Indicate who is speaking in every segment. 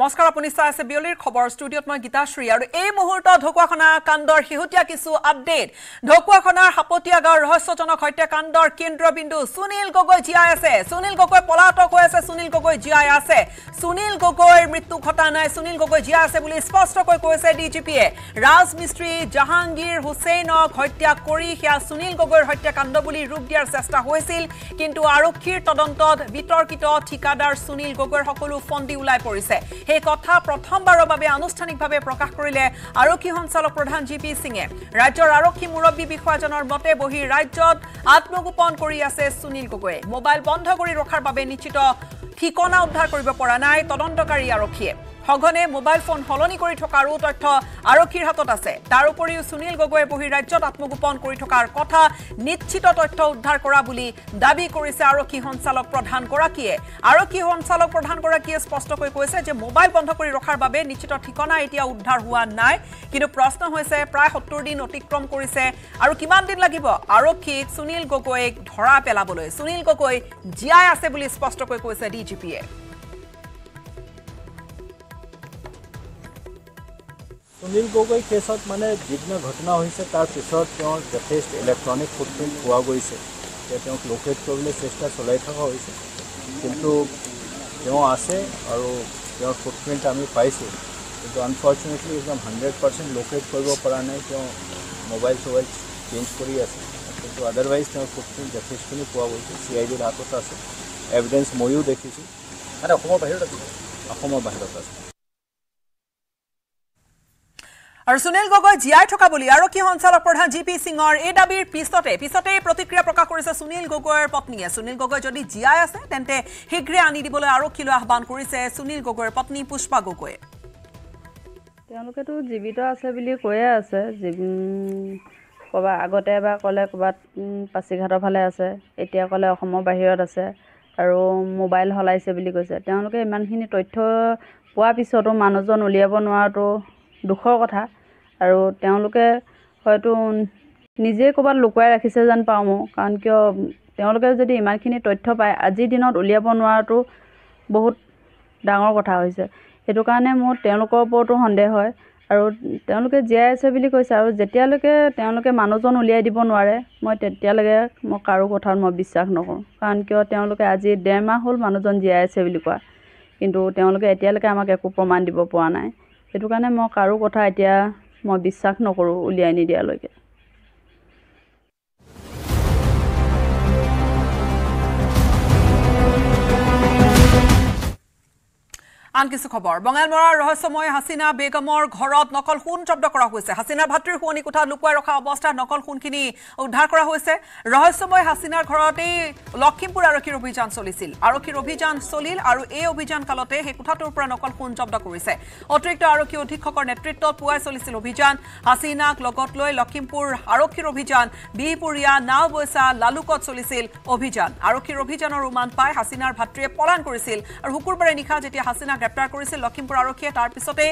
Speaker 1: নমস্কাৰ আপুনি চাই আছে বিয়লিৰ খবৰ ষ্টুডিঅ'ত মই গীতাশ্ৰী আৰু এই মুহূৰ্তত ঢকুৱাখানা কাণ্ডৰ শেহতীয়া কিছু আপডেট ঢকুৱাখানাৰ সাপতীয়া গাঁৱৰ ৰহস্যজনক হত্যাকাণ্ডৰ কেন্দ্ৰবিন্দু সুনীল গগৈ জীয়াই আছে সুনীল গগৈ পলাতক হৈ আছে সুনীল গগৈ জীয়াই আছে সুনীল গগৈৰ মৃত্যু ঘটা নাই সুনীল গগৈ জীয়াই আছে বুলি স্পষ্টকৈ কৈছে ডি জি পিয়ে ৰাজমিস্ত্ৰী জাহাংগীৰ হুছেইনক হত্যা কৰি সেয়া সুনীল গগৈৰ হত্যাকাণ্ড বুলি ৰূপ দিয়াৰ চেষ্টা হৈছিল কিন্তু আৰক্ষীৰ তদন্তত বিতৰ্কিত ঠিকাদাৰ সুনীল গগৈৰ সকলো ফন্দি ওলাই পৰিছে সেই কথা প্ৰথমবাৰৰ বাবে আনুষ্ঠানিকভাৱে প্ৰকাশ কৰিলে আৰক্ষী সঞ্চালক প্ৰধান জি পি সিঙে ৰাজ্যৰ আৰক্ষী মুৰববী বিষয়াজনৰ মতে বহি ৰাজ্যত আত্মগোপন কৰি আছে সুনীল গগৈয়ে মোবাইল বন্ধ কৰি ৰখাৰ বাবে নিশ্চিত ঠিকনা উদ্ধাৰ কৰিব পৰা নাই তদন্তকাৰী আৰক্ষীয়ে সঘনে মোবাইল ফোন সলনি কৰি থকাৰো তথ্য আৰক্ষীৰ হাতত আছে তাৰ উপৰিও সুনীল গগৈয়ে বহি ৰাজ্যত আত্মগোপন কৰি থকাৰ কথা নিশ্চিত তথ্য উদ্ধাৰ কৰা বুলি দাবী কৰিছে আৰক্ষী সঞ্চালক প্ৰধানগৰাকীয়ে আৰক্ষী সঞ্চালক প্ৰধানগৰাকীয়ে স্পষ্টকৈ কৈছে যে মোবাইল বন্ধ কৰি ৰখাৰ বাবে নিশ্চিত ঠিকনা এতিয়া উদ্ধাৰ হোৱা নাই কিন্তু প্ৰশ্ন হৈছে প্ৰায় সত্তৰ দিন অতিক্ৰম কৰিছে আৰু কিমান দিন লাগিব আৰক্ষীক সুনীল গগৈক ধৰা পেলাবলৈ সুনীল গগৈ জীয়াই আছে বুলি স্পষ্টকৈ কৈছে ডি জি পিয়ে
Speaker 2: সুনীল গগৈ কেছত মানে যিদিনা ঘটনা হৈছে তাৰ পিছত তেওঁৰ যথেষ্ট ইলেক্ট্ৰনিক ফুটপ্ৰিণ্ট পোৱা গৈছে এতিয়া তেওঁক লোকেট কৰিবলৈ চেষ্টা চলাই থকা হৈছে কিন্তু তেওঁ আছে আৰু তেওঁৰ ফুটপ্ৰিণ্ট আমি পাইছোঁ কিন্তু আনফৰ্চুনেটলি একদম হাণ্ড্ৰেড পাৰ্চেণ্ট লোকেট কৰিব পৰা নাই তেওঁ মোবাইল চোবাইল চেঞ্জ কৰি আছে কিন্তু আদাৰৱাইজ তেওঁৰ ফুটপ্ৰিণ্ট যথেষ্টখিনি পোৱা গৈছে চি আই ডিৰ হাতত আছে এভিডেঞ্চ ময়ো দেখিছোঁ মানে অসমৰ বাহিৰত আছে অসমৰ বাহিৰত আছে
Speaker 1: আৰু সুনীল গগৈ জিয়াই থকা বুলি আৰক্ষী সঞ্চালক প্ৰধান জি পি সিঙৰ এই দাবীৰ পিছতে পিছতে প্ৰতিক্ৰিয়া প্ৰকাশ কৰিছে সুনীল গগৈৰ পত্নীয়ে সুনীল গগৈ যদি জিয়াই আছে তেন্তে শীঘ্ৰে আনি দিবলৈ আৰক্ষীলৈ আহ্বান কৰিছে সুনীল গগৈৰ পত্নী পুষ্পা গগৈয়ে
Speaker 2: তেওঁলোকেতো জীৱিত আছে বুলি কৈয়ে আছে ক'বা আগতে বা ক'লে ক'ৰবাত পাছিঘাটৰ ফালে আছে এতিয়া ক'লে অসমৰ বাহিৰত আছে আৰু মোবাইল
Speaker 1: সলাইছে বুলি কৈছে তেওঁলোকে ইমানখিনি তথ্য পোৱাৰ পিছতো মানুহজন উলিয়াব নোৱাৰাটো দুখৰ কথা আৰু তেওঁলোকে হয়তো নিজে ক'ৰবাত লুকুৱাই ৰাখিছে যেন পাওঁ মোৰ কাৰণ কিয় তেওঁলোকে যদি ইমানখিনি তথ্য পায় আজিৰ দিনত উলিয়াব নোৱাৰাটো বহুত ডাঙৰ কথা হৈছে সেইটো কাৰণে মোৰ তেওঁলোকৰ ওপৰতো সন্দেহ হয় আৰু তেওঁলোকে জীয়াই আছে বুলি কৈছে আৰু যেতিয়ালৈকে তেওঁলোকে মানুহজন উলিয়াই দিব নোৱাৰে মই তেতিয়ালৈকে মই কাৰো কথাত মই বিশ্বাস নকৰোঁ কাৰণ কিয় তেওঁলোকে আজি ডেৰ মাহ হ'ল মানুহজন জীয়াই আছে বুলি কোৱা কিন্তু তেওঁলোকে এতিয়ালৈকে আমাক একো প্ৰমাণ দিব পৰা নাই সেইটো কাৰণে মই কাৰো কথা এতিয়া মই বিশ্বাস নকৰোঁ উলিয়াই নিদিয়ালৈকে আন কিছু খবৰ বঙালমৰাৰ ৰহস্যময় হাসিনা বেগমৰ ঘৰত নকল সোণ জব্দ কৰা হৈছে হাসিনাৰ ভাতৃৰ শোৱনি কোঠা লুকুৱাই ৰখা অৱস্থাত নকল সোণখিনি উদ্ধাৰ কৰা হৈছে ৰহস্যময় হাসিনাৰ ঘৰতে লক্ষীমপুৰ আৰক্ষীৰ অভিযান চলিছিল আৰক্ষীৰ অভিযান চলিল আৰু এই অভিযান কালতে সেই কোঠাটোৰ পৰা নকল সোণ জব্দ কৰিছে অতিৰিক্ত আৰক্ষী অধীক্ষকৰ নেতৃত্বত পুৱাই চলিছিল অভিযান হাসিনাক লগত লৈ লক্ষীমপুৰ আৰক্ষীৰ অভিযান বিহপুৰীয়া নাওবৈচা লালুকত চলিছিল অভিযান আৰক্ষীৰ অভিযানৰ উমান পাই হাসিনাৰ ভাতৃয়ে পলায়ন কৰিছিল আৰু শুকুৰবাৰে নিশা যেতিয়া হাসিনাক গ্রেপ্তার কৰিছিল লক্ষিমপুর আরক্ষী তাৰ পিছতে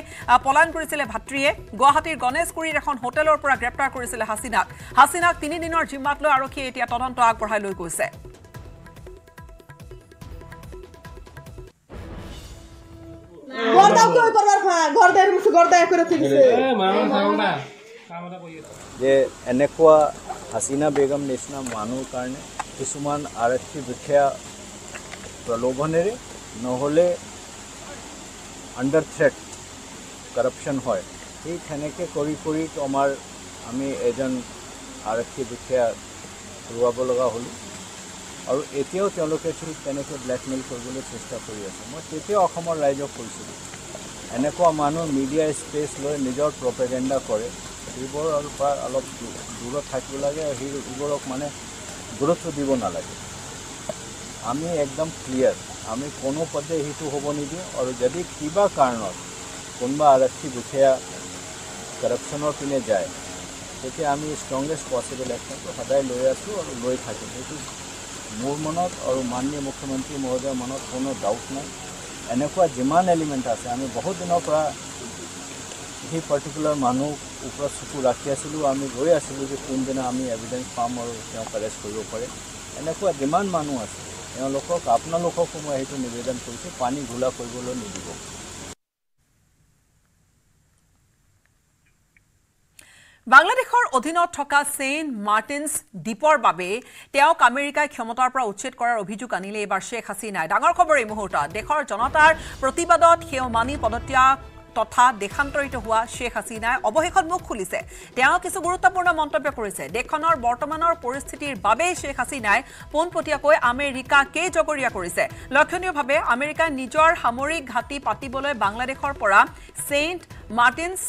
Speaker 1: পলায়ন করেছিল ভাতৃয়ে গুৱাহাটীৰ গণেশগুড়ির এখন হোটেলৰ গ্রেপ্তার করেছিল হাসিনাক হাসিনাক তিন দিনের জিম্মাত লৈ আৰক্ষীয়ে এতিয়া তদন্ত আগবাই লো গেছে
Speaker 2: যে এনে হাসিনা বেগম নিচিনা মানুষ কারণে কিছু আরক্ষী বিষয়া প্রলোভনে নহ'লে আণ্ডাৰ থ্ৰেট কাৰাপশ্যন হয় সেই তেনেকৈ কৰি কৰি আমাৰ আমি এজন আৰক্ষী বিষয়া ধৰোৱাব লগা হ'লোঁ আৰু এতিয়াও তেওঁলোকে ঠিক তেনেকৈ ব্লেকমেইল কৰিবলৈ চেষ্টা কৰি আছে মই তেতিয়াও অসমৰ ৰাইজক কৈছিলোঁ এনেকুৱা মানুহ মিডিয়া স্পেচ লৈ নিজৰ প্ৰপেগেণ্ডা কৰে সেইবোৰৰ পৰা অলপ দূৰত থাকিব লাগে আৰু সেইবোৰক মানে গুৰুত্ব দিব নালাগে আমি একদম ক্লিয়াৰ আমি কোনো পদে সেইটো হ'ব নিদিওঁ আৰু যদি কিবা কাৰণত কোনোবা আৰক্ষী দুখীয়া কাৰপশ্যনৰ পিনে যায় তেতিয়া আমি ষ্ট্ৰংগেষ্ট পচিবল একশ্যনটো সদায় লৈ আছোঁ আৰু লৈ থাকিম সেইটো মোৰ মনত আৰু মাননীয় মুখ্যমন্ত্ৰী মহোদয়ৰ মনত কোনো ডাউট নাই এনেকুৱা যিমান এলিমেণ্ট আছে আমি বহুত দিনৰ পৰা সেই পাৰ্টিকুলাৰ মানুহ ওপৰত চকু ৰাখি আছিলোঁ আমি গৈ আছিলোঁ যে কোনদিনা আমি এভিডেঞ্চ পাম আৰু তেওঁক এৰেষ্ট কৰিব পাৰে এনেকুৱা যিমান মানুহ আছে এওঁলোকক আপোনালোকক মই সেইটো নিবেদন কৰিছোঁ পানী ঘোলা কৰিবলৈ নিদিব
Speaker 1: বাংলাদেশৰ অধীনত থকা ছেইণ্ট মাৰ্টিনছ দ্বীপৰ বাবে তেওঁক আমেৰিকাই ক্ষমতাৰ পৰা উচ্ছেদ কৰাৰ অভিযোগ আনিলে এইবাৰ শ্বেখ হাছিনাই ডাঙৰ খবৰ এই মুহূৰ্তত দেশৰ জনতাৰ প্ৰতিবাদত সেও মানি পদত্যাগ তথা দেশান্তৰিত হোৱা শ্বেখ হাছিনাই অৱশেষত মুখ খুলিছে তেওঁ কিছু গুৰুত্বপূৰ্ণ মন্তব্য কৰিছে দেশখনৰ বৰ্তমানৰ পৰিস্থিতিৰ বাবেই শ্বেখ হাছিনাই পোনপটীয়াকৈ আমেৰিকা কেইজগৰীয়া কৰিছে লক্ষণীয়ভাৱে আমেৰিকাই নিজৰ সামৰিক ঘাটি পাতিবলৈ বাংলাদেশৰ পৰা ছেইণ্ট মাৰ্টিনছ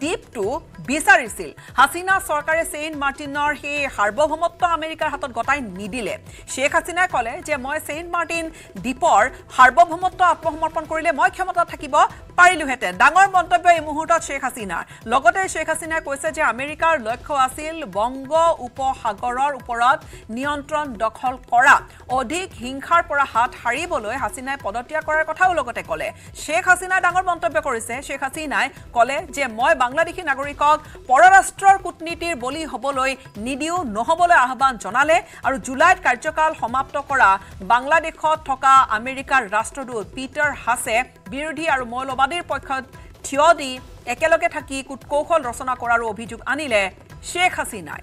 Speaker 1: দ্বীপটো বিচাৰিছিল হাছিনা চৰকাৰে ছেইণ্ট মাৰ্টিনৰ সেই সাৰ্বভৌমত্ব আমেৰিকাৰ হাতত গতাই নিদিলে শ্বেখ হাছিনাই ক'লে যে মই ছেইণ্ট মাৰ্টিন দ্বীপৰ সাৰ্বভৌমত্ব আত্মসমৰ্পণ কৰিলে মই ক্ষমতা থাকিব পাৰিলোহেঁতেন ডাঙৰ মন্তব্য এই মুহূৰ্তত শ্বেখ হাছিনাৰ লগতে শ্বেখ হাছিনাই কৈছে যে আমেৰিকাৰ লক্ষ্য আছিল বংগ উপসাগৰৰ ওপৰত নিয়ন্ত্ৰণ দখল কৰা অধিক হিংসাৰ পৰা হাত সাৰিবলৈ হাছিনাই পদত্যাগ কৰাৰ কথাও লগতে ক'লে শ্বেখ হাছিনাই ডাঙৰ মন্তব্য কৰিছে শ্বেখ হাছিনাই কলে যে মই বাংলাদেশী নাগৰিকক পৰৰাষ্ট্ৰৰ কূটনীতিৰ বলি হবলৈ নিদিও নহবলৈ আহ্বান জনালে আৰু জুলাইত কাৰ্যকাল সমাপ্ত কৰা বাংলাদেশত থকা আমেৰিকাৰ ৰাষ্ট্ৰদূত পিটাৰ হাছে বিৰোধী আৰু মৌলবাদীৰ পক্ষত থিয় দি একেলগে থাকি কূটকৌশল ৰচনা কৰাৰো অভিযোগ আনিলে শ্বেখ হাছিনাই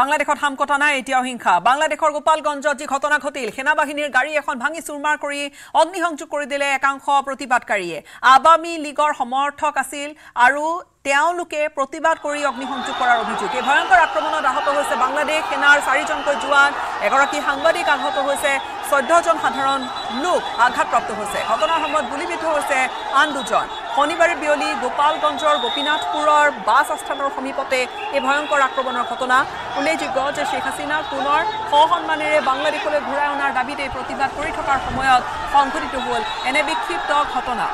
Speaker 1: বাংলাদেশত হাম কটা নাই এতিয়াও হিংসা বাংলাদেশৰ গোপালগঞ্জত যি ঘটনা ঘটিল সেনাবাহিনীৰ গাড়ী এখন ভাঙি চুৰমাৰ কৰি অগ্নিসংযোগ কৰি দিলে একাংশ প্ৰতিবাদকাৰীয়ে আৱামী লীগৰ সমৰ্থক আছিল আৰু তেওঁলোকে প্ৰতিবাদ কৰি অগ্নিসংযোগ কৰাৰ অভিযোগ এই ভয়ংকৰ আক্ৰমণত আহত হৈছে বাংলাদেশ সেনাৰ চাৰিজনকৈ জোৱান এগৰাকী সাংবাদিক আহত হৈছে চৈধ্যজন সাধাৰণ লোক আঘাতপ্ৰাপ্ত হৈছে ঘটনাৰ সময়ত গুলীবিদ্ধ হৈছে আন দুজন শনিবাৰে বিয়লি গোপালগঞ্জৰ গোপীনাথপুৰৰ বাছ আস্থানৰ সমীপতে এই ভয়ংকৰ আক্ৰমণৰ ঘটনা উল্লেখযোগ্য যে শ্বেখ হাসিনাক পুনৰ সসন্মানেৰে বাংলাদেশলৈ ঘূৰাই অনাৰ দাবীত এই প্ৰতিবাদ কৰি থকাৰ সময়ত সংঘটিত হ'ল এনে বিক্ষিপ্ত ঘটনা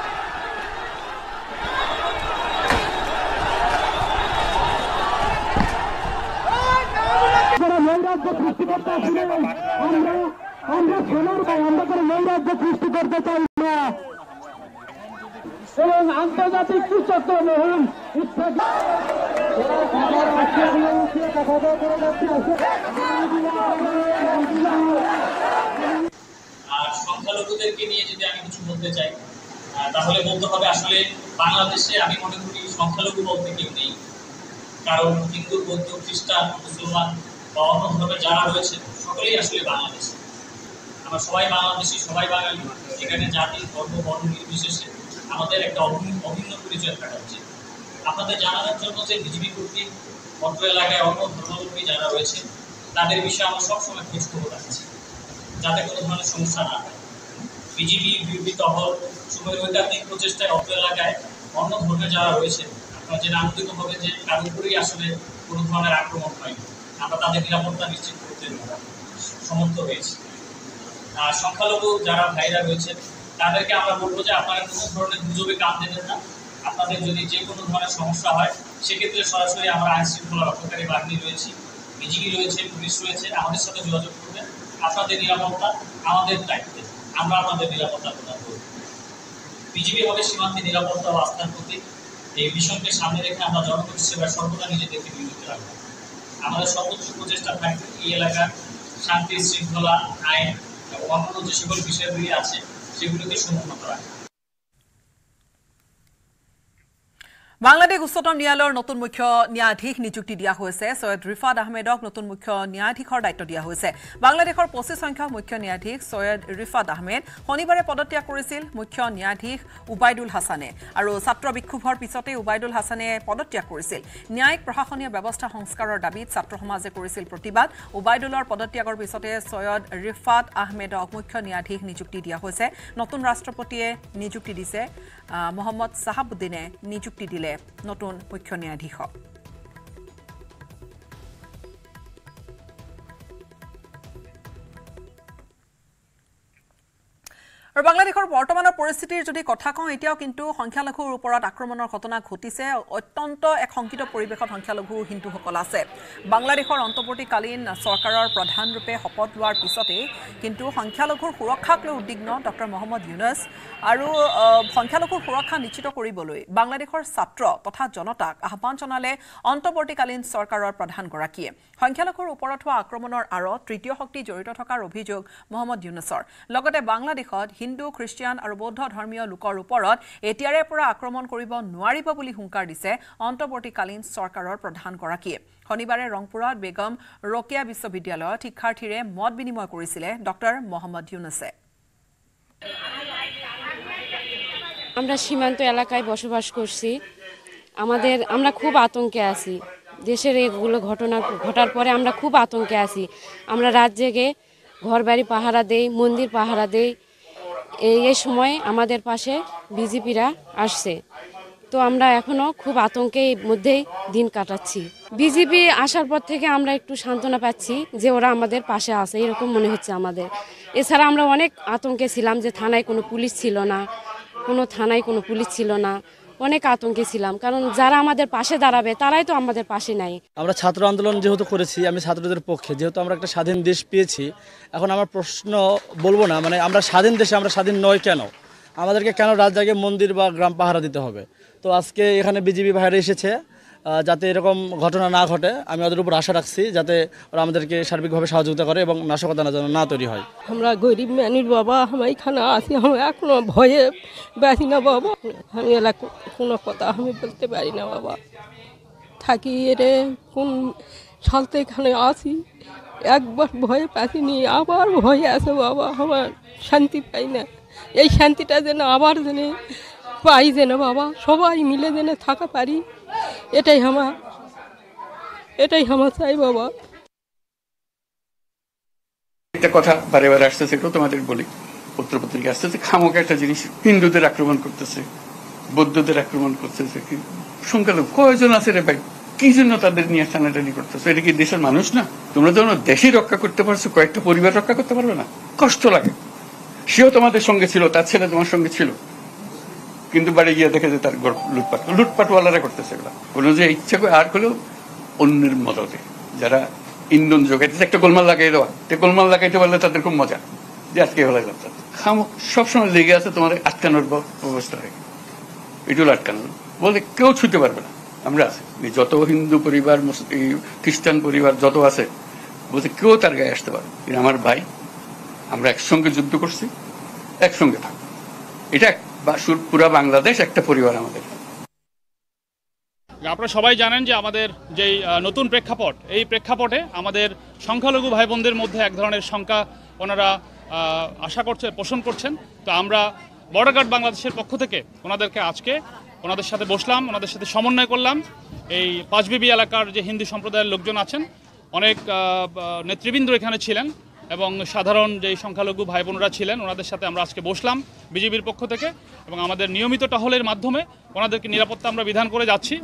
Speaker 2: আমৰা আমৰা সোনাৰ ভাই আমৰা কৰে নৈৰাজ্য সৃষ্টি কৰতে চাই না এবং আন্তর্জাতিক কৃষক মহল আর
Speaker 3: সংখ্যালঘুদেরকে নিয়ে যদি আমি কিছু বলতে চাই তাহলে বলতে হবে আসলে বাংলাদেশে আমি মনে করি সংখ্যালঘু বলতে কেউ নেই কারণ হিন্দু বৌদ্ধ খ্রিস্টান মুসলমান বা অন্য ধর্মের যারা রয়েছে সকলেই আসলে বাংলাদেশ আমরা সবাই বাংলাদেশি সবাই বাঙালি এখানে জাতি ধর্ম বর্ণ নির্বিশেষে আমাদের একটা অভিন্ন পরিচয় থাকা উচিত আপনাদের জানানোর জন্য যে বিজেপি কর্তৃক অত্র এলাকায় অন্য ধর্মাবলম্বী যারা রয়েছে তাদের বিষয়ে আমরা সবসময় খোঁজখবর রাখছি যাতে কোনো ধরনের সমস্যা না হয় বিজেপি বিরোধী তহল সুপরিবৈতাত্মিক প্রচেষ্টায় অত্র এলাকায় অন্য ধর্মে যারা রয়েছে আপনারা যে নামদিত হবে যে তার উপরেই আসলে কোনো ধরনের আক্রমণ হয়নি আমরা তাদের নিরাপত্তা নিশ্চিত করতে সমর্থ হয়েছি সংখ্যালঘু যারা ভাইরা রয়েছে তাদেরকে আমরা বলবো যে আপনারা কোনো ধরনের গুজবে কান দেবেন না আপনাদের যদি যে কোনো ধরনের সমস্যা হয় সেক্ষেত্রে সরাসরি আমরা আইন শৃঙ্খলা রক্ষাকারী বাহিনী রয়েছি বিজিবি রয়েছে পুলিশ রয়েছে আমাদের সাথে যোগাযোগ করবেন আপনাদের নিরাপত্তা আমাদের দায়িত্বে আমরা আমাদের নিরাপত্তা প্রদান করব বিজিবি হবে সীমান্তে নিরাপত্তা ও আস্থার প্রতি এই বিষয়কে সামনে রেখে আমরা জনগণ সেবায় সর্বদা নিজেদেরকে বিরত রাখবো আমাদের সর্বোচ্চ প্রচেষ্টা থাকবে এই এলাকার শান্তি শৃঙ্খলা আইন অন্যান্য যে সকল বিষয়গুলি আছে সেগুলোকে শূন্য করা হয়
Speaker 1: বাংলাদেশ উচ্চতম ন্যায়ালয়ৰ নতুন মুখ্য ন্যায়াধীশ নিযুক্তি দিয়া হৈছে ছৈয়দ ৰিফাদ আহমেদক নতুন মুখ্য ন্যায়াধীশৰ দায়িত্ব দিয়া হৈছে বাংলাদেশৰ পঁচিছ সংখ্যক মুখ্য ন্যায়াধীশ ছৈয়দ ৰিফাদ আহমেদ শনিবাৰে পদত্যাগ কৰিছিল মুখ্য ন্যায়াধীশ ওবাইদুল হাছানে আৰু ছাত্ৰ বিক্ষোভৰ পিছতে ওবাইদুল হাছানে পদত্যাগ কৰিছিল ন্যায়িক প্ৰশাসনীয় ব্যৱস্থা সংস্কাৰৰ দাবীত ছাত্ৰ সমাজে কৰিছিল প্ৰতিবাদ ওবাইদুলৰ পদত্যাগৰ পিছতে ছৈয়দ ৰিফাদ আহমেদক মুখ্য ন্যায়াধীশ নিযুক্তি দিয়া হৈছে নতুন ৰাষ্ট্ৰপতিয়ে নিযুক্তি দিছে মহম্মদ চাহাবুদ্দিনে নিযুক্তি দিলে নতুন মুখ্য ন্যায়াধীশক আৰু বাংলাদেশৰ বৰ্তমানৰ পৰিস্থিতিৰ যদি কথা কওঁ এতিয়াও কিন্তু সংখ্যালঘুৰ ওপৰত আক্ৰমণৰ ঘটনা ঘটিছে অত্যন্ত এক শংকিত পৰিৱেশত সংখ্যালঘু হিন্দুসকল আছে বাংলাদেশৰ অন্তৱৰ্তীকালীন চৰকাৰৰ প্ৰধানৰূপে শপত লোৱাৰ পিছতেই কিন্তু সংখ্যালঘুৰ সুৰক্ষাক লৈ উদ্বিগ্ন ডক্টৰ মহম্মদ ইউনাছ আৰু সংখ্যালঘুৰ সুৰক্ষা নিশ্চিত কৰিবলৈ বাংলাদেশৰ ছাত্ৰ তথা জনতাক আহ্বান জনালে অন্তৱৰ্তীকালীন চৰকাৰৰ প্ৰধানগৰাকীয়ে সংখ্যালঘুৰ ওপৰত হোৱা আক্ৰমণৰ আঁৰত তৃতীয় শক্তি জড়িত থকাৰ অভিযোগ মহম্মদ ইউনুছৰ লগতে বাংলাদেশত হিন্দু খ্ৰীষ্টিয়ান আৰু বৌদ্ধ ধৰ্মীয় লোকৰ ওপৰত এতিয়াৰে পৰা আক্ৰমণ কৰিব নোৱাৰিব বুলি হুংকাৰ দিছে অন্তৱৰ্তীকালীন চৰকাৰৰ প্ৰধানগৰাকীয়ে শনিবাৰে ৰংপুৰত বেগম ৰকিয়া বিশ্ববিদ্যালয়ত শিক্ষাৰ্থীৰে মত বিনিময় কৰিছিলে ডঃ মহম্মদ ইউনুছে
Speaker 2: আমৰা সীমান্ত এলাকায় বসবাস কৰছি আমাদেৰ আমৰা খুব আতঙ্কে আছি দেশের এগুলো ঘটনা ঘটার পরে আমরা খুব আতঙ্কে আছি আমরা রাত জেগে ঘর বাড়ি পাহারা দেই মন্দির পাহারা দেই এই সময় আমাদের পাশে বিজেপিরা আসছে তো আমরা এখনও খুব আতঙ্কে এই মধ্যেই দিন কাটাচ্ছি বিজেপি আসার পর থেকে আমরা একটু সান্ত্বনা পাচ্ছি যে ওরা আমাদের পাশে আছে এরকম মনে হচ্ছে আমাদের এছাড়া আমরা অনেক আতঙ্কে ছিলাম যে থানায় কোনো পুলিশ ছিল না কোনো থানায় কোনো পুলিশ ছিল না অনেক আতঙ্কে ছিলাম কারণ যারা আমাদের পাশে দাঁড়াবে তারাই তো আমাদের পাশে নাই আমরা ছাত্র আন্দোলন যেহেতু করেছি আমি ছাত্রদের পক্ষে যেহেতু আমরা একটা স্বাধীন দেশ পেয়েছি এখন আমার প্রশ্ন বলবো না মানে আমরা স্বাধীন দেশে আমরা স্বাধীন নয় কেন আমাদেরকে কেন রাত জাগে মন্দির বা গ্রাম পাহারা দিতে হবে তো আজকে এখানে বিজেপি ভাইরা এসেছে যাতে এরকম ঘটনা না ঘটে আমি ওদের উপর আশা রাখছি যাতে ওরা আমাদেরকে সার্বিকভাবে সহযোগিতা করে এবং নাশকতা না যেন না তৈরি হয়
Speaker 1: আমরা গরিব মানুষ বাবা আমার এখানে আছি আমরা এখনো ভয়ে বেশি না বাবা আমি এলা কোনো কথা আমি বলতে পারি না বাবা থাকি রে কোন সালতে এখানে আসি একবার ভয়ে পাইনি আবার ভয়ে আছে বাবা আমার শান্তি পাই না এই শান্তিটা যেন আবার যেন পাই যেন বাবা সবাই মিলে যেন থাকা পারি এটাই হামা এটাই হামা চাই বাবা
Speaker 4: একটা কথা বারে বারে আসতেছে একটু তোমাদের বলি পত্রপত্রিকা আসতেছে খামক একটা জিনিস হিন্দুদের আক্রমণ করতেছে বৌদ্ধদের আক্রমণ করতেছে কি সংখ্যালঘু কয়জন আছে রে ভাই কি জন্য তাদের নিয়ে টানাটানি করতেছে এটা কি দেশের মানুষ না তোমরা যেন দেশে রক্ষা করতে পারছো কয়েকটা পরিবার রক্ষা করতে পারবে না কষ্ট লাগে সেও তোমাদের সঙ্গে ছিল তার ছেলে তোমার সঙ্গে ছিল কিন্তু বাড়ি গিয়ে দেখে যে তার লুটপাট লুটপাটওয়ালারা করতেছে এগুলো কোনো যে ইচ্ছা করে আর হলেও অন্যের মদতে যারা ইন্ধন যোগাইতেছে একটা গোলমাল লাগাই দেওয়া তো গোলমাল লাগাইতে পারলে তাদের খুব মজা যে আজকে হলে যাচ্ছে সবসময় লেগে আছে তোমার আটকানোর অবস্থা হয়ে এগুলো আটকানো বলে কেউ ছুঁতে পারবে না আমরা আছি যত হিন্দু পরিবার খ্রিস্টান পরিবার যত আছে বলছে কেউ তার গায়ে আসতে পারে আমার ভাই আমরা একসঙ্গে যুদ্ধ করছি একসঙ্গে থাক এটা পুরা বাংলাদেশ একটা পরিবার আমাদের আপনারা সবাই জানেন যে আমাদের যেই নতুন প্রেক্ষাপট এই প্রেক্ষাপটে আমাদের সংখ্যালঘু ভাই বোনদের মধ্যে এক ধরনের সংখ্যা ওনারা আশা করছে পোষণ করছেন তো আমরা বর্ডার গার্ড বাংলাদেশের পক্ষ থেকে ওনাদেরকে আজকে ওনাদের সাথে বসলাম ওনাদের সাথে সমন্বয় করলাম এই পাঁচবিবি এলাকার যে হিন্দু সম্প্রদায়ের লোকজন আছেন অনেক নেতৃবৃন্দ এখানে ছিলেন এবং সাধারণ যেই সংখ্যালঘু ভাই বোনরা ছিলেন ওনাদের সাথে আমরা আজকে বসলাম বিজেপির পক্ষ থেকে এবং আমাদের নিয়মিত টহলের মাধ্যমে ওনাদেরকে নিরাপত্তা আমরা বিধান করে যাচ্ছি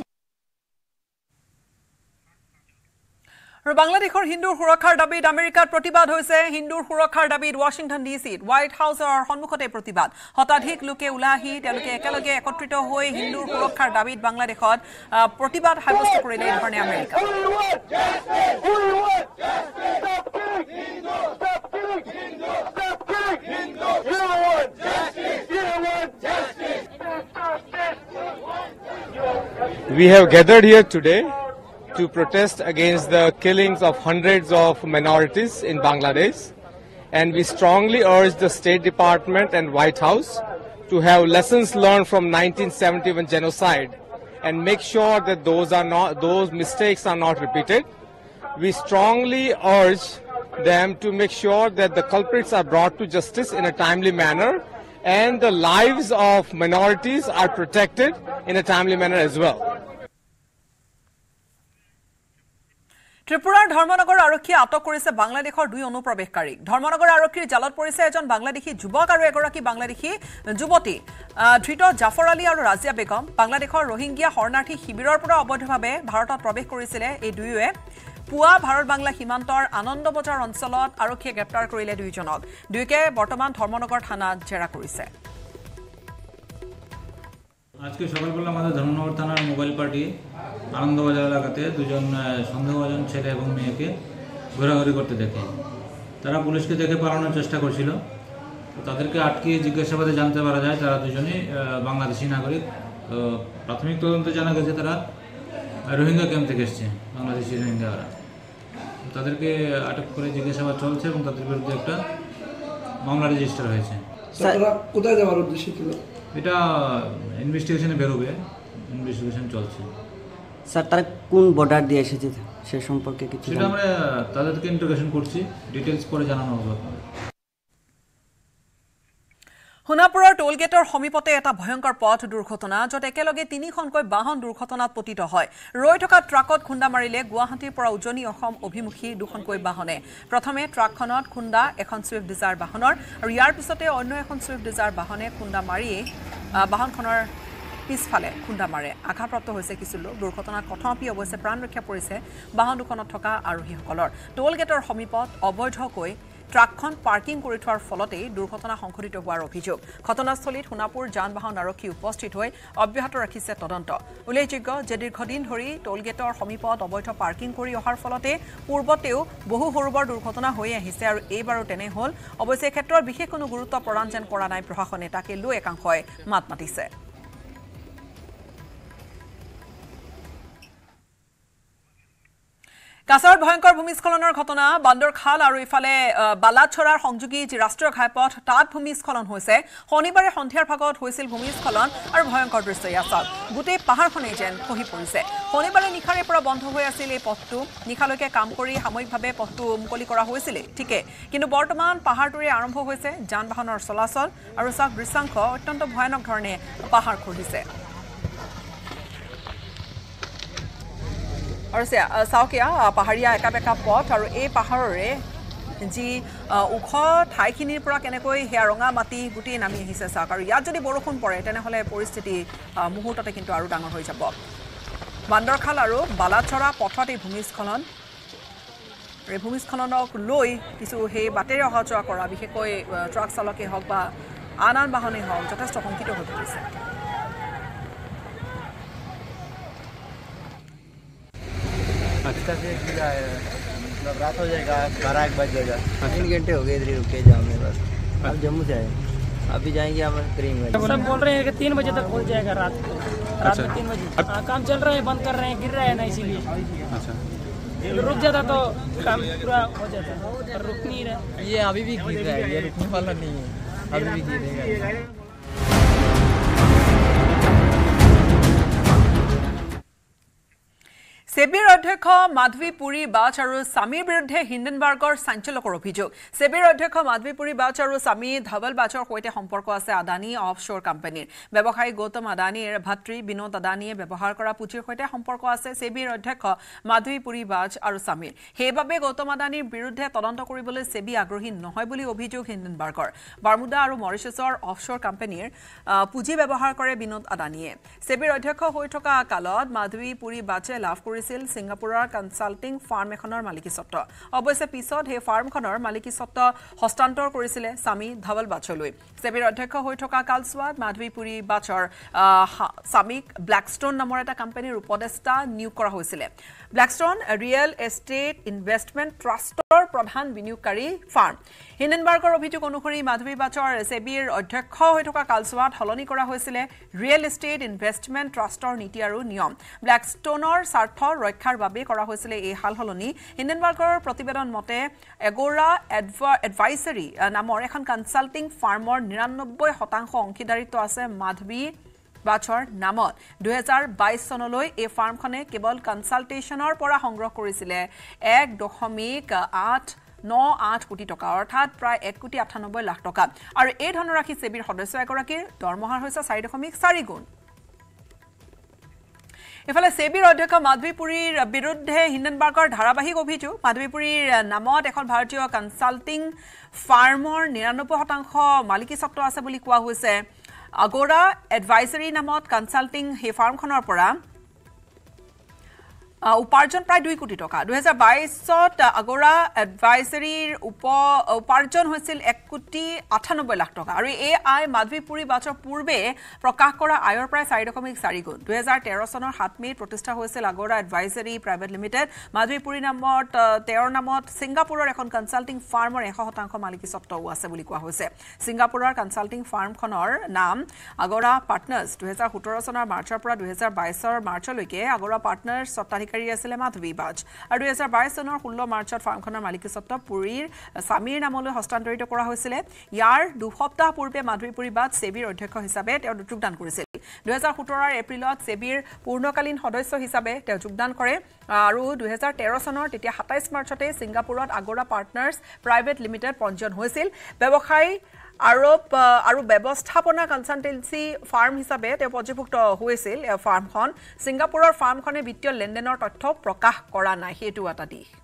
Speaker 1: আৰু বাংলাদেশৰ হিন্দুৰ সুৰক্ষাৰ দাবীত আমেৰিকাত প্ৰতিবাদ হৈছে হিন্দুৰ সুৰক্ষাৰ দাবীত ৱাশ্বিংটন ডি চিত হোৱাইট হাউছৰ সন্মুখতে প্ৰতিবাদ শতাধিক লোকে ওলাই আহি তেওঁলোকে একেলগে একত্ৰিত হৈ হিন্দুৰ সুৰক্ষাৰ দাবীত বাংলাদেশত প্ৰতিবাদ সাব্যস্ত
Speaker 2: কৰিলে ধৰণে America to protest against the killings of hundreds of minorities in Bangladesh. And we strongly urge the State Department and White House to have lessons learned from 1971 genocide and make sure that those are not those mistakes are not repeated. We strongly urge them to make sure that the culprits are brought to justice in a timely manner and the lives of minorities are protected in a timely manner as well.
Speaker 1: ত্ৰিপুৰাৰ ধৰ্মনগৰ আৰক্ষীয়ে আটক কৰিছে বাংলাদেশৰ দুই অনুপ্ৰৱেশকাৰীক ধৰ্মনগৰ আৰক্ষীৰ জালত পৰিছে এজন বাংলাদেশী যুৱক আৰু এগৰাকী বাংলাদেশী যুৱতী ধৃত জাফৰ আলী আৰু ৰাজিয়া বেগম বাংলাদেশৰ ৰোহিংগীয়া শৰণাৰ্থী শিবিৰৰ পৰা অবৈধভাৱে ভাৰতত প্ৰৱেশ কৰিছিলে এই দুয়োৱে পুৱা ভাৰত বাংলা সীমান্তৰ আনন্দ বজাৰ অঞ্চলত আৰক্ষীয়ে গ্ৰেপ্তাৰ কৰিলে দুয়োজনক দুয়োকে বৰ্তমান ধৰ্মনগৰ থানাত জেৰা কৰিছে
Speaker 2: আজকে সকালবেলা আমাদেৰ ধৰ্মনগৰ থানাৰ মোবাইল পাৰ্টি আনন্দবাজার এলাকাতে দুজন সন্দেহভাজন ছেলে এবং মেয়েকে ঘোরাঘুরি করতে দেখে তারা পুলিশকে দেখে পালানোর চেষ্টা করছিল তাদেরকে আটকে জিজ্ঞাসাবাদে জানতে পারা যায় তারা দুজনেই বাংলাদেশি নাগরিক প্রাথমিক তদন্তে জানা গেছে তারা রোহিঙ্গা ক্যাম্প থেকে এসছে বাংলাদেশি রোহিঙ্গারা তাদেরকে আটক করে জিজ্ঞাসাবাদ চলছে এবং তাদের বিরুদ্ধে একটা মামলা রেজিস্টার হয়েছে
Speaker 4: কোথায় যাওয়ার উদ্দেশ্য ছিল
Speaker 2: এটা ইনভেস্টিগেশনে বেরোবে ইনভেস্টিগেশন চলছে
Speaker 1: স্যার তারা কোন
Speaker 4: বর্ডার দিয়ে এসেছে সে সম্পর্কে কিছু
Speaker 2: সেটা আমরা তাদেরকে ইন্টারোগেশন করছি ডিটেইলস পরে জানানো হবে আপনাদের
Speaker 1: সোণাপুৰৰ সমীপতে এটা ভয়ংকৰ পথ দুৰ্ঘটনা য'ত একেলগে তিনিখনকৈ বাহন দুৰ্ঘটনাত পতিত হয় ৰৈ থকা ট্ৰাকত খুন্দা মাৰিলে গুৱাহাটীৰ পৰা উজনি অসম অভিমুখী দুখনকৈ বাহনে প্ৰথমে ট্ৰাকখনত খুন্দা এখন চুইফ্ট ডিজাৰ বাহনৰ আৰু ইয়াৰ পিছতে অন্য এখন চুইফ্ট ডিজাৰ বাহনে খুন্দা মারিয়ে বাহনখনৰ পিছফালে খুন্দা মাৰে আঘাতপ্ৰাপ্ত হৈছে কিছু লোক দুৰ্ঘটনাত কথমপি অৱশ্যে প্ৰাণ ৰক্ষা পৰিছে বাহন দুখনত থকা আৰোহীসকলৰ টোল গেটৰ সমীপত অবৈধকৈ ট্ৰাকখন পাৰ্কিং কৰি থোৱাৰ ফলতেই দুৰ্ঘটনা সংঘটিত হোৱাৰ অভিযোগ ঘটনাস্থলীত সোণাপুৰ যান বাহন আৰক্ষী উপস্থিত হৈ অব্যাহত ৰাখিছে তদন্ত উল্লেখযোগ্য যে দীৰ্ঘদিন ধৰি টোল গেটৰ সমীপত অবৈধ পাৰ্কিং কৰি অহাৰ ফলতে পূৰ্বতেও বহু সৰু বৰ দুৰ্ঘটনা হৈ আহিছে আৰু এইবাৰো তেনে হ'ল অৱশ্যে এই ক্ষেত্ৰত বিশেষ কোনো গুৰুত্ব প্ৰদান যেন কৰা নাই প্ৰশাসনে তাকে লৈ একাংশই মাত মাতিছে কাছাৰত ভয়ংকৰ ভূমিস্খলনৰ ঘটনা বান্দৰ খাল আৰু ইফালে বালাচৰাৰ সংযোগী যি ৰাষ্ট্ৰীয় ঘাইপথ তাত ভূমিস্খলন হৈছে শনিবাৰে সন্ধিয়াৰ ভাগত হৈছিল ভূমিস্খলন আৰু ভয়ংকৰ দৃশ্য ইয়াৰ চাওক গোটেই পাহাৰখনেই যেন খহি পৰিছে শনিবাৰে নিশাৰে পৰা বন্ধ হৈ আছিল এই পথটো নিশালৈকে কাম কৰি সাময়িকভাৱে পথটো মুকলি কৰা হৈছিলেই ঠিকে কিন্তু বৰ্তমান পাহাৰটোৰে আৰম্ভ হৈছে যান বাহনৰ চলাচল আৰু চাওক দৃশ্যাংশ অত্যন্ত ভয়ানক ধৰণে পাহাৰ খহিছে আৰু চাওক পাহাৰীয়া একাপ পথ আৰু এই পাহাৰৰে যি ওখ ঠাইখিনিৰ পৰা কেনেকৈ সেয়া ৰঙা মাটি গোটেই নামি আহিছে চাওক আৰু ইয়াত যদি বৰষুণ পৰে তেনেহ'লে পৰিস্থিতি মুহূৰ্ততে কিন্তু আৰু ডাঙৰ হৈ যাব বান্দৰখাল আৰু বালাচৰা পথত এই ভূমিস্খলন এই ভূমিস্খলনক লৈ কিছু সেই বাটেৰে অহা যোৱা কৰা বিশেষকৈ ট্ৰাক চালকেই হওক বা আন আন বাহনেই হওক যথেষ্ট শংকিত হৈ পৰিছে
Speaker 2: अच्छा से मतलब रात हो जाएगा बारह एक बज जाएगा अच्छा। तीन घंटे हो गए इधर ही रुके जाओ मेरे पास अच्छा। अब जम्मू से अभी जाएंगे हम करीम
Speaker 3: सब बोल रहे हैं कि तीन बजे तक पहुँच जाएगा रात को
Speaker 2: रात अच्छा। में
Speaker 3: तीन बजे हाँ, काम चल रहा है बंद कर रहे हैं गिर रहा है ना
Speaker 4: इसीलिए रुक
Speaker 3: जाता तो काम पूरा हो जाता पर रुक नहीं रहा
Speaker 2: ये
Speaker 4: अभी भी गिर रहा है ये रुकने वाला नहीं है अभी भी गिरेगा
Speaker 1: সেবিৰ অধ্যক্ষ মাধবী পুৰী বাছ আৰু স্বামীৰ বিৰুদ্ধে হিন্দেনবাৰ্গৰ চাঞ্চল্যকৰ অভিযোগ ছেবিৰ অধ্যক্ষ মাধবী পুৰী বাছ আৰু স্বামী ধাৱল বাছৰ সৈতে সম্পৰ্ক আছে আদানী অফ শ্বৰ কোম্পানীৰ ব্যৱসায়ী গৌতম আদানীৰ ভাতৃ বিনোদ আদানীয়ে ব্যৱহাৰ কৰা পুঁজিৰ সৈতে সম্পৰ্ক আছে ছেবিৰ অধ্যক্ষ মাধবী পুৰী বাছ আৰু স্বামীৰ সেইবাবে গৌতম আদানীৰ বিৰুদ্ধে তদন্ত কৰিবলৈ ছেবি আগ্ৰহী নহয় বুলি অভিযোগ হিন্দেনবাৰ্গৰ বাৰ্মুদা আৰু মৰিছাছৰ অফ শ্বৰ কোম্পানীৰ পুঁজি ব্যৱহাৰ কৰে বিনোদ আদানীয়ে ছেবিৰ অধ্যক্ষ হৈ থকা কালত মাধবী পুৰী বাছে লাভ কৰিছে আছিল সিঙ্গাপুৰৰ কনচাল্টিং ফাৰ্ম এখনৰ মালিকীস্বত্ব অৱশ্যে পিছত সেই ফাৰ্মখনৰ মালিকীস্বত্ব হস্তান্তৰ কৰিছিলে স্বামী ধৱল বাচলৈ চেবিৰ অধ্যক্ষ হৈ থকা কালচোৱাত মাধৱীপুৰী বাচৰ স্বামীক ব্লেকষ্টোন নামৰ এটা কোম্পানীৰ উপদেষ্টা নিয়োগ কৰা হৈছিলে ব্লেকষ্টোন ৰিয়েল এষ্টেট ইনভেষ্টমেণ্ট ট্ৰাষ্টৰ প্ৰধান বিনিয়োগকাৰী ফাৰ্ম হিণ্ডেনবাৰ্গৰ অভিযোগ অনুসৰি মাধৱী বাচৰ চেবিৰ অধ্যক্ষ হৈ থকা কালচোৱাত সলনি কৰা হৈছিলে ৰিয়েল এষ্টেট ইনভেষ্টমেণ্ট ট্ৰাষ্টৰ নীতি আৰু নিয়ম ব্লেকষ্টোনৰ স্বাৰ্থ ৰক্ষাৰ বাবে কৰা হৈছিলে এই সাল সলনি হিন্দেনবাৰ্গৰ প্ৰতিবেদন মতে এগৰা এডভাইচৰী নামৰ এখন কনচাল্টিং ফাৰ্মৰ নিৰান্নব্বৈ শতাংশ অংশীদাৰিত্ব আছে মাধৱী বাছৰ নামত দুহেজাৰ বাইছ চনলৈ এই ফাৰ্মখনে কেৱল কনচাল্টেশ্যনৰ পৰা সংগ্ৰহ কৰিছিলে এক দশমিক আঠ ন আঠ কোটি টকা অৰ্থাৎ প্ৰায় এক কোটি আঠানব্বৈ লাখ টকা আৰু এই ধনৰাশি ছেবিৰ সদস্য এগৰাকীৰ দৰমহাৰ হৈছে চাৰি দশমিক চাৰি গুণ ইফালে সেবিৰ অধ্যক্ষ মাধবীপুৰীৰ বিৰুদ্ধে হিন্দেনবাৰ্গৰ ধাৰাবাহিক অভিযোগ মাধৱীপুৰীৰ নামত এখন ভাৰতীয় কনচাল্টিং ফাৰ্মৰ নিৰানব্বৈ শতাংশ মালিকীস্বত্ব আছে বুলি কোৱা হৈছে আগৰা এডভাইজাৰী নামত কনচাল্টিং সেই ফাৰ্মখনৰ পৰা উপাৰ্জন প্ৰায় দুই কোটি টকা দুহেজাৰ বাইছত আগৰা এডভাইজাৰীৰ উপ উপাৰ্জন হৈছিল এক কোটি আঠানব্বৈ লাখ টকা আৰু এই আয় মাধৱী পুৰী বাছৰ পূৰ্বে প্ৰকাশ কৰা আয়ৰ প্ৰায় চাৰি দশমিক চাৰি গুণ দুহেজাৰ তেৰ চনৰ সাত মে'ত প্ৰতিষ্ঠা হৈছিল Agora advisory private limited Madhabi Puri নামত তেওঁৰ নামত ছিংগাপুৰৰ এখন কনচাল্টিং ফাৰ্মৰ এশ শতাংশ মালিকীস্বত্বও আছে বুলি কোৱা হৈছে ছিংগাপুৰৰ কনচাল্টিং ফাৰ্মখনৰ নাম আগৰা পাৰ্টনাৰ্ছ দুহেজাৰ সোতৰ চনৰ মাৰ্চৰ পৰা দুহেজাৰ বাইছৰ মাৰ্চলৈকে আগৰা পাৰ্টনাৰ্ছ শতাধিক মালিকাৰী আছিলে মাধবী বাজ আৰু দুহেজাৰ বাইছ চনৰ ষোল্ল মাৰ্চত ফাৰ্মখনৰ মালিকীস্বত্ব পুৰীৰ স্বামীৰ নামলৈ হস্তান্তৰিত কৰা হৈছিলে ইয়াৰ দুসপ্তাহ পূৰ্বে মাধুৰী পুৰী বাজ ছেবিৰ অধ্যক্ষ হিচাপে তেওঁ যোগদান কৰিছিল দুহেজাৰ সোতৰৰ এপ্ৰিলত ছেবিৰ পূৰ্ণকালীন সদস্য হিচাপে তেওঁ যোগদান কৰে আৰু দুহেজাৰ তেৰ চনৰ তেতিয়া সাতাইছ মাৰ্চতে ছিংগাপুৰত আগৰা পাৰ্টনাৰ্ছ প্ৰাইভেট লিমিটেড পঞ্জীয়ন হৈছিল ব্যৱসায় আৰব আৰু ব্যৱস্থাপনা কনচালটেঞ্চি ফাৰ্ম হিচাপে তেওঁ পঞ্জীভুক্ত হৈছিল ফাৰ্মখন ছিংগাপুৰৰ ফাৰ্মখনে বিত্তীয় লেনদেনৰ তথ্য প্ৰকাশ কৰা নাই সেইটোও এটা দিশ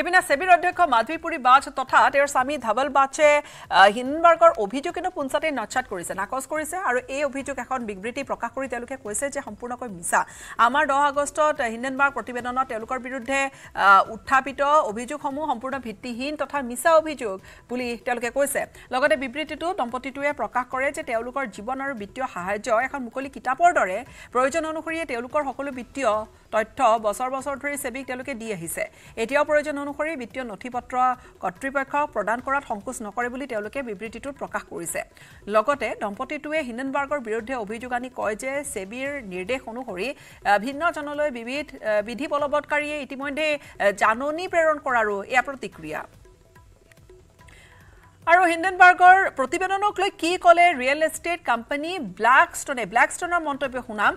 Speaker 1: ইপিনে সেবিৰ অধ্যক্ষ মাধৱীপুৰী বাছ তথা তেওঁৰ স্বামী ধাবল বাছে হিনবাৰ্গৰ অভিযোগ কিন্তু পুনচাতে নচাত কৰিছে নাকচ কৰিছে আৰু এই অভিযোগ এখন বিবৃতি প্ৰকাশ কৰি তেওঁলোকে কৈছে যে সম্পূৰ্ণকৈ মিছা আমাৰ দহ আগষ্টত হিন্দেনবাৰ্গ প্ৰতিবেদনত তেওঁলোকৰ বিৰুদ্ধে উত্থাপিত অভিযোগসমূহ সম্পূৰ্ণ ভিত্তিহীন তথা মিছা অভিযোগ বুলি তেওঁলোকে কৈছে লগতে বিবৃতিটো দম্পতিটোৱে প্ৰকাশ কৰে যে তেওঁলোকৰ জীৱন আৰু বিত্তীয় সাহায্য এখন মুকলি কিতাপৰ দৰে প্ৰয়োজন অনুসৰিয়ে তেওঁলোকৰ সকলো বিত্তীয় তথ্য বছৰ বছৰ ধৰি চেবিক তেওঁলোকে দি আহিছে এতিয়াও প্ৰয়োজন অনুসৰি বিত্তীয় নথি পত্ৰ কৰ্তৃপক্ষক প্ৰদান কৰাত সংকোচ নকৰে বুলি তেওঁলোকে বিবৃতিটোত প্ৰকাশ কৰিছে লগতে দম্পতিটোৱে হিন্দেনবাৰ্গৰ বিৰুদ্ধে অভিযোগ আনি কয় যে ছেবিৰ নিৰ্দেশ অনুসৰি ভিন্নজনলৈ বিবিধ বিধি বলবৎকাৰীয়ে ইতিমধ্যে জাননী প্ৰেৰণ কৰাৰো এয়া প্ৰতিক্ৰিয়া আৰু হিন্দেনবাৰ্গৰ প্ৰতিবেদনক লৈ কি ক'লে ৰিয়েল ইষ্টেট কোম্পানী ব্লেকষ্টনে ব্লেকষ্টনৰ মন্তব্য শুনাম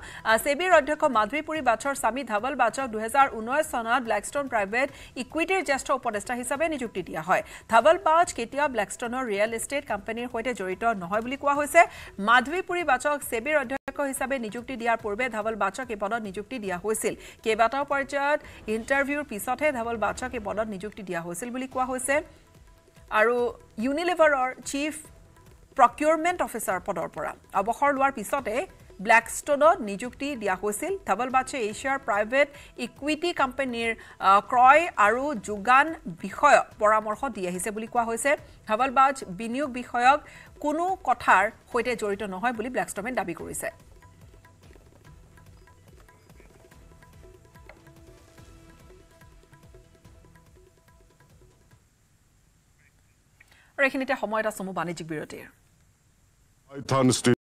Speaker 1: ছেবিৰ অধ্যক্ষ মাধুৰীপুৰী বাছৰ স্বামী ধাৱল বাছক দুহেজাৰ ঊনৈছ চনত ব্লেকষ্টন প্ৰাইভেট ইকুইটিৰ জ্যেষ্ঠ উপদেষ্টা হিচাপে নিযুক্তি দিয়া হয় ধাৱল বাছ কেতিয়াও ব্লেকষ্টনৰ ৰিয়েল ইষ্টেট কোম্পানীৰ সৈতে জড়িত নহয় বুলি কোৱা হৈছে মাধুৰীপুৰী বাছক ছেবিৰ অধ্যক্ষ হিচাপে নিযুক্তি দিয়াৰ পূৰ্বে ধাৱল বাছক এই পদত নিযুক্তি দিয়া হৈছিল কেইবাটাও পৰ্যায়ত ইণ্টাৰভিউৰ পিছতহে ধাৱল বাছক এই পদত নিযুক্তি দিয়া হৈছিল বুলি কোৱা হৈছে আৰু ইউনিলেভাৰৰ চিফ প্ৰকিউৰমেণ্ট অফিচাৰ পদৰ পৰা অৱসৰ লোৱাৰ পিছতে ব্লেকষ্টনত নিযুক্তি দিয়া হৈছিল ধাবল বাচে এছিয়াৰ প্ৰাইভেট ইকুইটি কোম্পানীৰ ক্ৰয় আৰু যোগান বিষয়ক পৰামৰ্শ দি আহিছে বুলি কোৱা হৈছে ধাবল বাচ বিনিয়োগ বিষয়ক কোনো কথাৰ সৈতে জড়িত নহয় বুলি ব্লেকষ্টমেণ্ট দাবী কৰিছে আৰু এইখিনিতে সময় এটা বাণিজ্যিক বিৰতিৰ